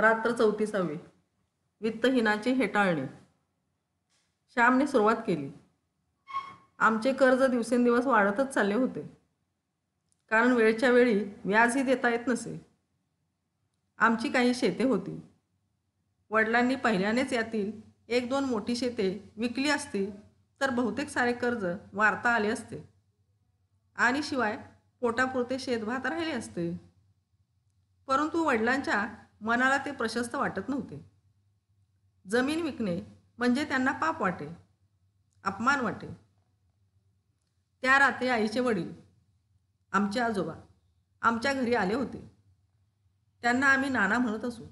रात्र चौतीसावी वित्तहीनाची हेटाळणी श्यामने सुरुवात केली आमचे कर्ज दिवसेंदिवस वाढतच चालले होते कारण वेळच्या वेळी व्याजही देता येत नसे आमची काही शेते होती वडिलांनी पहिल्यानेच यातील एक दोन मोठी शेते विकली असती तर बहुतेक सारे कर्ज वारता आले असते आणि शिवाय पोटापुरते शेतभात राहिले असते परंतु वडिलांच्या मनाला ते प्रशस्त वाटत नव्हते जमीन विकणे म्हणजे त्यांना पाप वाटे अपमान वाटे त्या रात्री आईचे वडील आमचे आजोबा आमच्या घरी आले होते त्यांना आम्ही नाना म्हणत असू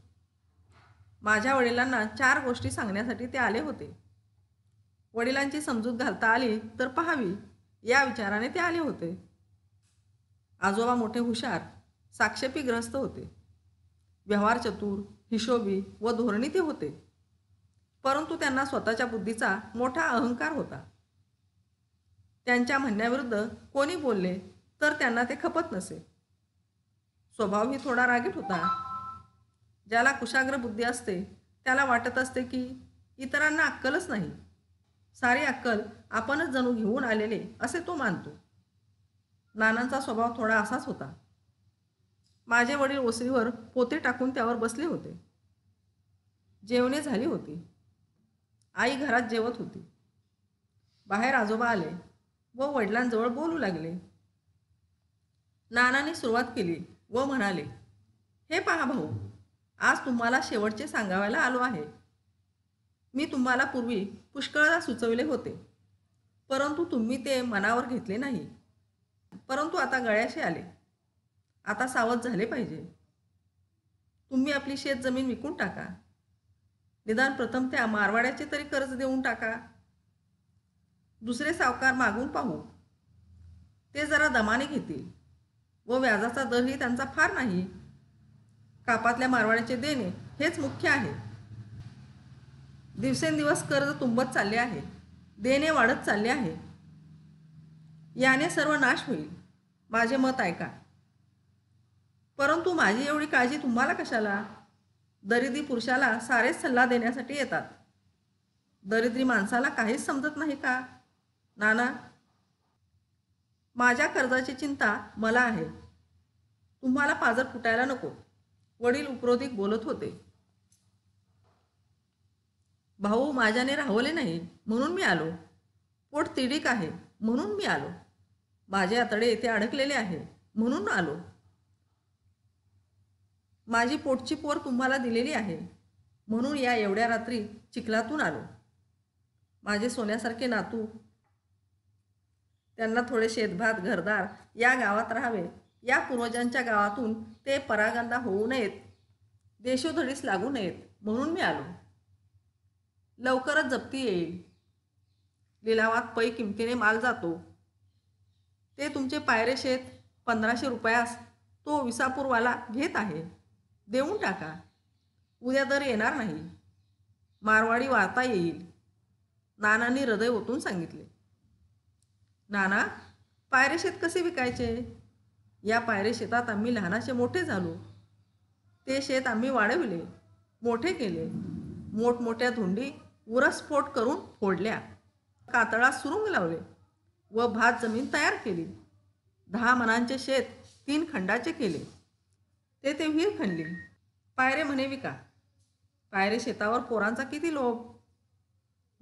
माझ्या वडिलांना चार गोष्टी सांगण्यासाठी ते आले होते वडिलांची समजूत घालता आली तर पहावी या विचाराने ते आले होते आजोबा मोठे हुशार साक्षेपीग्रस्त होते व्यवहार चतुर हिशोबी व धोरणी ते होते परंतु त्यांना स्वतःच्या बुद्धीचा मोठा अहंकार होता त्यांच्या म्हणण्याविरुद्ध कोणी बोलले तर त्यांना ते खपत नसे स्वभावही थोडा रागीट होता ज्याला कुशाग्र बुद्धी असते त्याला वाटत असते की इतरांना अक्कलच नाही सारी अक्कल आपणच जणू घेऊन आलेले असे तो मानतो नानांचा स्वभाव थोडा असाच होता माझे वडील ओसरीवर पोते टाकून त्यावर बसले होते जेवणे झाली होती आई घरात जेवत होती बाहेर आजोबा आले व वडिलांजवळ बोलू लागले नानाने सुरुवात केली व म्हणाले हे पहा भाऊ आज तुम्हाला शेवटचे सांगावायला आलो आहे मी तुम्हाला पूर्वी पुष्कळदा सुचवले होते परंतु तुम्ही ते मनावर घेतले नाही परंतु आता गळ्याशी आले आता सावध झाले पाहिजे तुम्ही आपली शेत जमीन विकून टाका निदान प्रथम त्या मारवाड्याचे तरी कर्ज देऊन टाका दुसरे सावकार मागून पाहू ते जरा दमाने घेतील व व्याजाचा दरही त्यांचा फार नाही कापातल्या मारवाड्याचे देणे हेच मुख्य आहे दिवसेंदिवस कर्ज तुंबत चालले आहे देणे वाढत चालले आहे याने सर्व नाश होईल माझे मत ऐका परंतु माझी एवढी काळजी तुम्हाला कशाला दरिद्री पुरुषाला सारेच सल्ला देण्यासाठी येतात दरिद्री माणसाला काहीच समजत नाही का नाना माझ्या कर्जाची चिंता मला आहे तुम्हाला पाजर फुटायला नको वडील उपरोधिक बोलत होते भाऊ माझ्याने राहवले नाही म्हणून मी आलो पोट तिडीक आहे म्हणून मी आलो माझे आतडे येथे अडकलेले आहे म्हणून आलो माझी पोटची पोर तुम्हाला दिलेली आहे म्हणून या एवढ्या रात्री चिखलातून आलो माझे सोन्यासारखे नातू त्यांना थोडे शेतभात घरदार या गावात राहावे या पूर्वजांच्या गावातून ते परागंदा होऊ नयेत देशोधडीस लागू नयेत म्हणून मी आलो लवकरच जप्ती येईल लिलावात पै किमतीने माल जातो ते तुमचे पायरे शेत पंधराशे रुपयास तो विसापूरवाला घेत आहे देऊन टाका उद्या दर येणार नाही मारवाडी वाहता येईल नानांनी हृदय ओतून सांगितले नाना पायरे शेत कसे विकायचे या पायरे शेतात आम्ही लहानाचे मोठे झालो ते शेत आम्ही वाढविले मोठे केले मोठमोठ्या धुंडी उरस्फोट करून फोडल्या कातळा सुरुंग लावले व भात जमीन तयार केली दहा मनांचे शेत तीन खंडाचे केले ते ते विहीर खणली पायरे म्हणे विका पायरे शेतावर पोरांचा किती लोभ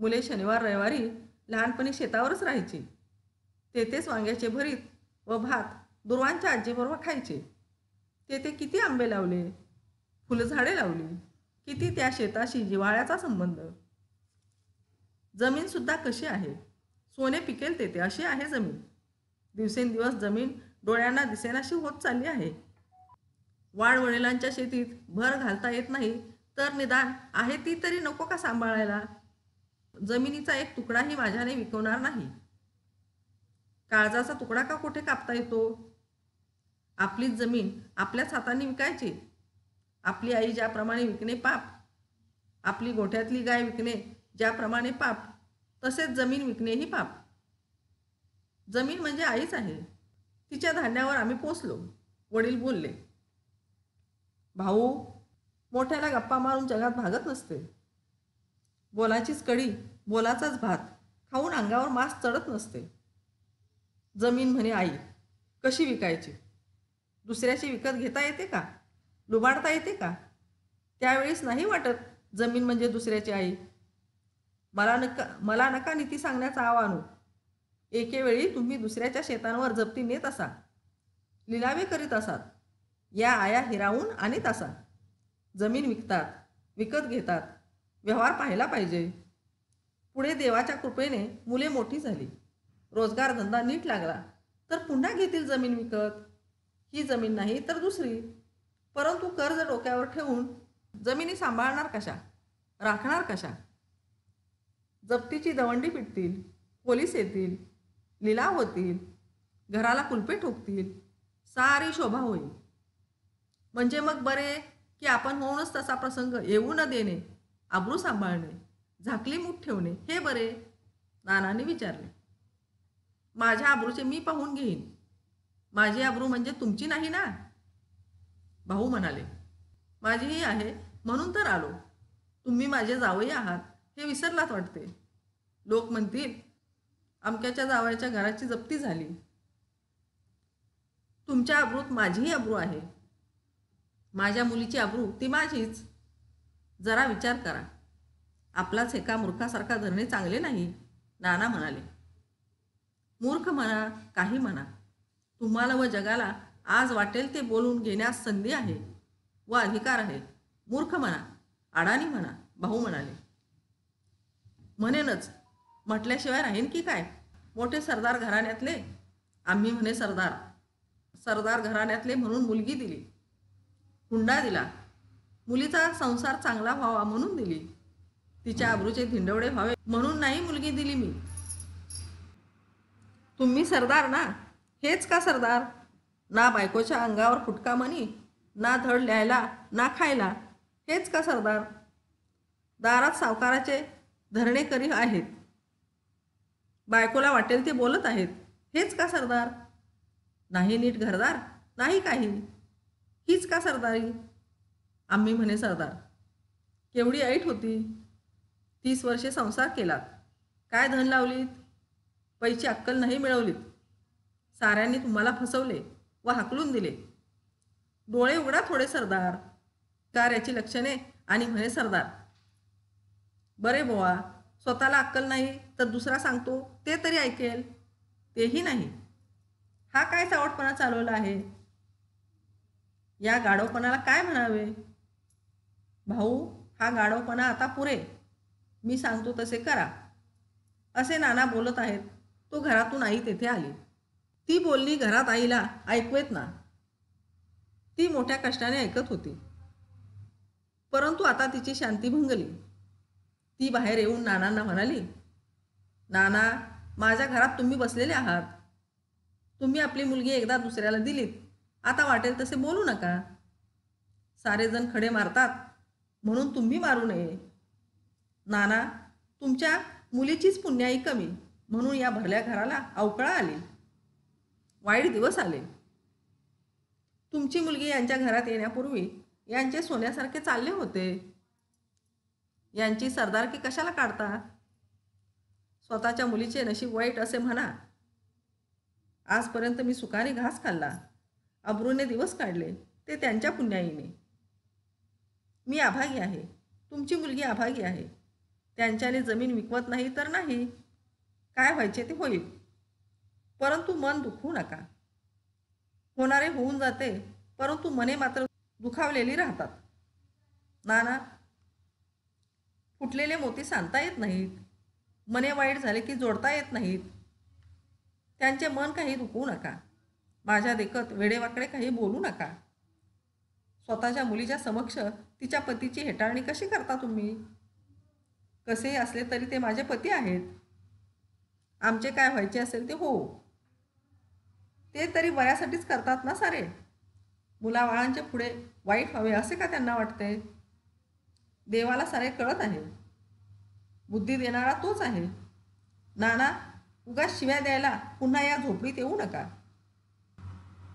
मुले शनिवार रविवारी लहानपणी शेतावरच राहायची तेथेच वांग्याचे भरीत व भात दुर्वांच्या आजीबरोबर खायचे तेथे किती आंबे लावले फुलझाडे लावली किती त्या शेताशी जिवाळ्याचा संबंध जमीनसुद्धा कशी आहे सोने पिकेल तेथे अशी आहे जमीन दिवसेंदिवस जमीन डोळ्यांना दिसेनाशी होत चालली आहे वाडवडिलांच्या शेतीत भर घालता येत नाही तर निदान आहे ती तरी नको का सांभाळायला जमिनीचा एक तुकडाही माझ्याने विकवणार नाही काळजाचा तुकडा का कुठे कापता येतो आपलीच जमीन आपल्याच हाताने विकायची आपली आई ज्याप्रमाणे विकणे पाप आपली गोठ्यातली गाय विकणे ज्याप्रमाणे पाप तसेच जमीन विकणेही पाप जमीन म्हणजे आईच आहे तिच्या धान्यावर आम्ही पोचलो वडील बोलले भाऊ मोठ्याला गप्पा मारून जगात भागत नसते बोलाचीच कडी बोलाचाच भात खाऊन अंगावर मांस चढत नसते जमीन म्हणे आई कशी विकायची दुसऱ्याची विकत घेता येते का लुबाडता येते का त्यावेळेस नाही वाटत जमीन म्हणजे दुसऱ्याची आई मला नका मला नका नीती सांगण्याचा आव आणू एकेवेळी तुम्ही दुसऱ्याच्या शेतांवर जप्ती नेत असा लिलावे करीत असाल या आया हिरावून आणि तसा जमीन विकतात विकत घेतात व्यवहार पाहायला पाहिजे पुढे देवाच्या कृपेने मुले मोठी झाली रोजगार धंदा नीट लागला तर पुन्हा घेतील जमीन विकत ही जमीन नाही तर दुसरी परंतु कर्ज डोक्यावर ठेवून जमिनी सांभाळणार कशा राखणार कशा जप्तीची दवंडी पिटतील पोलीस येतील लिलाव होतील घराला कुलपे ठोकतील सारी शोभा होईल म्हणजे मग बरे की आपण होऊनच तसा प्रसंग येऊ न देणे आबरू सांभाळणे झाकली मूठ ठेवणे हे बरे नानाने विचारले माझ्या आबरूचे मी पाहून घेईन माझी आबरू म्हणजे तुमची नाही ना भाऊ म्हणाले माझीही आहे म्हणून तर आलो तुम्ही माझे जावई आहात हे विसरलात वाटते लोक म्हणतील अमक्याच्या जावयाच्या घराची जप्ती झाली तुमच्या आबरूत माझीही आबरू आहे माझ्या मुलीची आबरू ती माझीच जरा विचार करा आपलाच एका मूर्खासारखा धरणे चांगले नाही नाना म्हणाले मूर्ख म्हणा काही म्हणा तुम्हाला व जगाला आज वाटेल ते बोलून घेण्यास संधी आहे व अधिकार आहे मूर्ख म्हणा अडाणी म्हणा भाऊ म्हणाले म्हणेनच म्हटल्याशिवाय राहीन की काय मोठे सरदार घराण्यातले आम्ही म्हणे सरदार सरदार घराण्यातले म्हणून मुलगी दिली हुंडा दिला मुलीचा संसार चांगला व्हावा म्हणून दिली तिच्या आबरूचे धिंडवडे व्हावे म्हणून नाही मुलगी दिली मी तुम्ही सरदार ना हेच का सरदार ना बायकोच्या अंगावर फुटका म्हणी ना धड लिहायला ना खायला हेच का सरदार दारात सावकाराचे धरणे करी आहेत बायकोला वाटेल ते बोलत आहेत हेच का सरदार नाही नीट घरदार नाही काही हीच का सरदारी आम्ही म्हणे सरदार केवढी ऐट होती तीस वर्षे संसार केलात काय धन लावलीत पैची अक्कल नाही मिळवलीत साऱ्यांनी तुम्हाला फसवले व हाकलून दिले डोळे उघडा थोडे सरदार याची लक्षणे आणि म्हणे सरदार बरे बोवा स्वतःला अक्कल नाही तर दुसरा सांगतो ते तरी ऐकेल तेही नाही हा काय चावटपणा चालवला आहे या गाढवपणाला काय म्हणावे भाऊ हा गाढवपणा आता पुरे मी सांगतो तसे करा असे नाना बोलत आहेत तो घरातून आई तेथे आली ती बोलली घरात आईला ऐकवेत ना ती मोठ्या कष्टाने ऐकत होती परंतु आता तिची शांती भंगली ती बाहेर येऊन नानांना म्हणाली नाना माझ्या घरात तुम्ही बसलेले आहात तुम्ही आपली मुलगी एकदा दुसऱ्याला दिलीत आता वाटेल तसे बोलू नका सारेजण खडे मारतात म्हणून तुम्ही मारू नये नाना तुमच्या मुलीचीच पुण्याई कमी म्हणून या भरल्या घराला अवकळा आली वाईट दिवस आले तुमची मुलगी यांच्या घरात येण्यापूर्वी यांचे सोन्यासारखे चालले होते यांची सरदारकी कशाला काढता स्वतःच्या मुलीचे नशीब वाईट असे म्हणा आजपर्यंत मी सुखाने घास खाल्ला अब्रूने दिवस काढले ते त्यांच्या पुण्याईने मी आभागी आहे तुमची मुलगी आभागी आहे त्यांच्याने जमीन विकवत नाही तर नाही काय व्हायचे ते होईल परंतु मन दुखवू नका होणारे होऊन जाते परंतु मने मात्र दुखावलेली राहतात नाना फुटलेले मोती सांगता येत नाहीत मने वाईट झाले की जोडता येत नाहीत त्यांचे मन काही दुखवू नका माझ्या देखत वेडेवाकडे काही बोलू नका स्वतःच्या मुलीच्या समक्ष तिच्या पतीची हेटाळणी कशी करता तुम्ही कसेही असले तरी ते माझे पती आहेत आमचे काय व्हायचे असेल ते हो ते तरी बऱ्यासाठीच करतात ना सारे मुलाबाळांचे पुढे वाईट व्हावे असे का त्यांना वाटते देवाला सारे कळत आहे बुद्धी देणारा तोच आहे नाना उगा शिव्या द्यायला पुन्हा या झोपडीत येऊ नका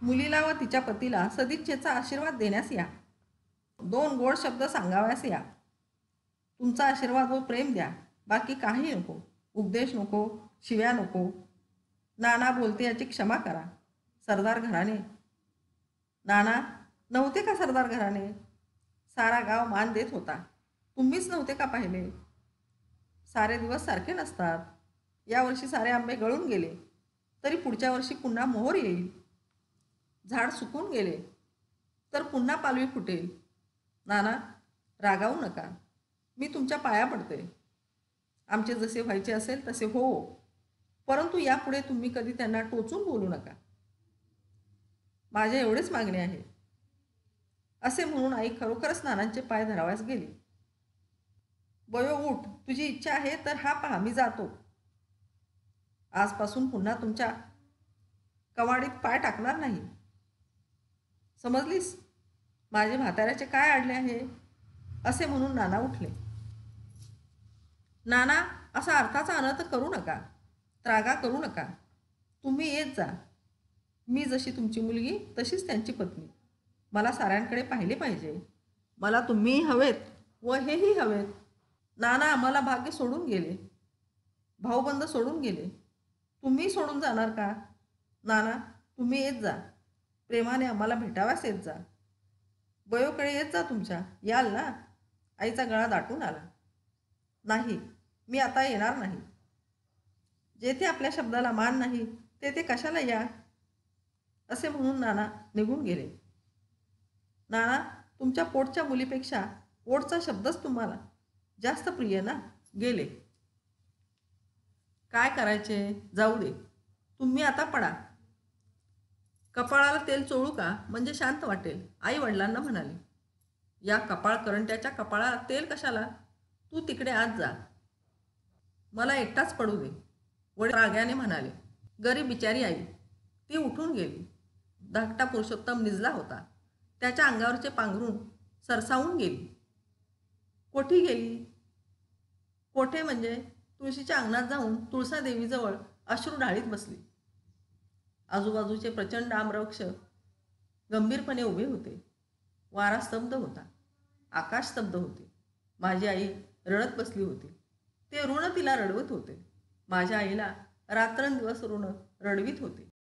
मुलीला व तिच्या पतीला सदिच्छेचा आशीर्वाद देण्यास या दोन गोड शब्द सांगाव्यास या तुमचा आशीर्वाद व प्रेम द्या बाकी काही नको उपदेश नको शिव्या नको नाना बोलते याची क्षमा करा सरदार घराणे नाना नव्हते का सरदार घराणे सारा गाव मान देत होता तुम्हीच नव्हते का पाहिले सारे दिवस सारखे नसतात यावर्षी सारे आंबे गळून गेले तरी पुढच्या वर्षी पुन्हा मोहर येईल झाड सुकून गेले तर पुन्हा पालवी फुटेल नाना रागावू नका मी तुमच्या पाया पडते आमचे जसे व्हायचे असेल तसे हो परंतु यापुढे तुम्ही कधी त्यांना टोचून बोलू नका माझे एवढेच मागणे आहे असे म्हणून आई खरोखरच नानांचे पाय धरावायस गेली बयो उठ तुझी इच्छा आहे तर हा पहा मी जातो आजपासून पुन्हा तुमच्या कवाडीत पाय टाकणार नाही समजलीस माझे म्हाताऱ्याचे काय अडले आहे असे म्हणून नाना उठले नाना असा अर्थाचा अनर्थ करू नका त्रागा करू नका तुम्ही येत जा मी जशी तुमची मुलगी तशीच त्यांची पत्नी मला साऱ्यांकडे पाहिले पाहिजे मला तुम्हीही हवेत व हेही हवेत नाना आम्हाला भाग्य सोडून गेले भाऊबंद सोडून गेले तुम्ही सोडून जाणार का नाना तुम्ही येत जा प्रेमाने आम्हाला भेटाव्यास येत जा वयोकडे येत जा तुमच्या याल ना आईचा गळा दाटून आला नाही मी आता येणार नाही जेथे आपल्या शब्दाला मान नाही तेथे कशाला या असे म्हणून नाना निघून गेले नाना तुमच्या पोटच्या मुलीपेक्षा पोटचा शब्दच तुम्हाला जास्त प्रिय ना गेले काय करायचे जाऊ दे तुम्ही आता पडा कपाळाला तेल चोळू का म्हणजे शांत वाटेल आई वडिलांना म्हणाली या कपाळ करंट्याच्या कपाळाला तेल कशाला तू तिकडे आत जा मला एकटाच पडू दे वडील राग्याने म्हणाले गरीब बिचारी आई ती उठून गेली धाकटा पुरुषोत्तम निजला होता त्याच्या अंगावरचे पांघरून सरसावून गेली कोठी गेली कोठे म्हणजे तुळशीच्या अंगणात जाऊन तुळसादेवीजवळ अश्रू ढाळीत बसली आजूबाजूचे प्रचंड आम्रवृक्ष गंभीरपणे उभे होते वारा स्तब्ध होता आकाश स्तब्ध होते माझी आई रडत बसली होती ते ऋण तिला रडवत होते माझ्या आईला रात्रंदिवस ऋण रडवीत होते